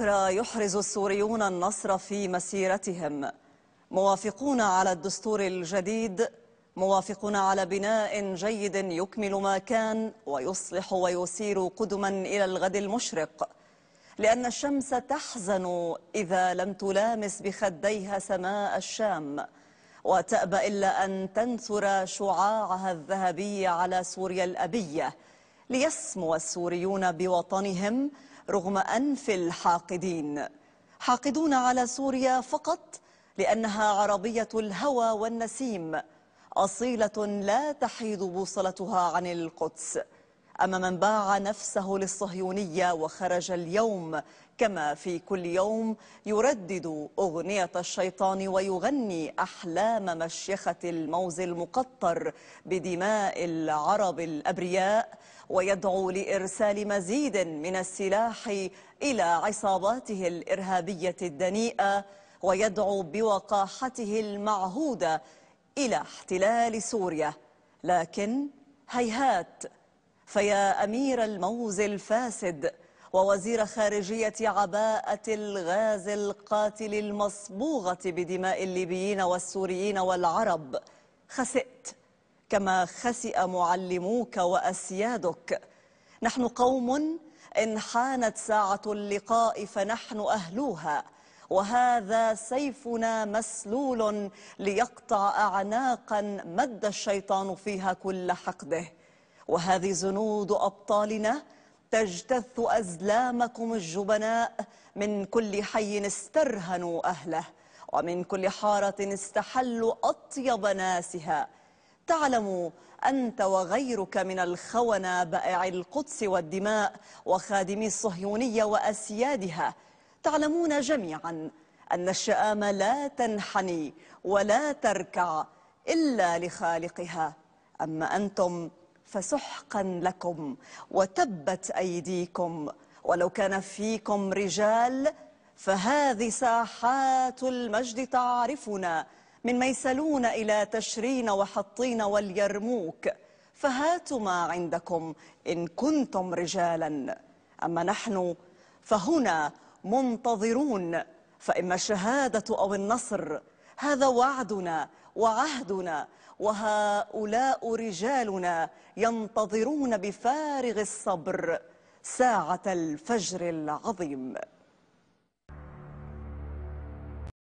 أخرى يحرز السوريون النصر في مسيرتهم موافقون على الدستور الجديد موافقون على بناء جيد يكمل ما كان ويصلح ويسير قدما إلى الغد المشرق لأن الشمس تحزن إذا لم تلامس بخديها سماء الشام وتأبى إلا أن تنثر شعاعها الذهبي على سوريا الأبية ليسمو السوريون بوطنهم رغم أنف الحاقدين حاقدون على سوريا فقط لأنها عربية الهوى والنسيم أصيلة لا تحيد بوصلتها عن القدس أما من باع نفسه للصهيونية وخرج اليوم كما في كل يوم يردد أغنية الشيطان ويغني أحلام مشيخة الموز المقطر بدماء العرب الأبرياء ويدعو لإرسال مزيد من السلاح إلى عصاباته الإرهابية الدنيئة ويدعو بوقاحته المعهودة إلى احتلال سوريا لكن هيهات فيا أمير الموز الفاسد ووزير خارجية عباءة الغاز القاتل المصبوغة بدماء الليبيين والسوريين والعرب خسئت كما خسئ معلموك وأسيادك نحن قوم إن حانت ساعة اللقاء فنحن أهلوها وهذا سيفنا مسلول ليقطع أعناقا مد الشيطان فيها كل حقده وهذه زنود أبطالنا تجتث أزلامكم الجبناء من كل حي استرهنوا أهله ومن كل حارة استحلوا أطيب ناسها تعلم أنت وغيرك من الخونة بائع القدس والدماء وخادمي الصهيونية وأسيادها تعلمون جميعا أن الشآم لا تنحني ولا تركع إلا لخالقها أما أنتم فسحقا لكم وتبت أيديكم ولو كان فيكم رجال فهذه ساحات المجد تعرفنا من ميسلون إلى تشرين وحطين واليرموك فهاتوا ما عندكم إن كنتم رجالا أما نحن فهنا منتظرون فإما الشهادة أو النصر هذا وعدنا وعهدنا وهؤلاء رجالنا ينتظرون بفارغ الصبر ساعة الفجر العظيم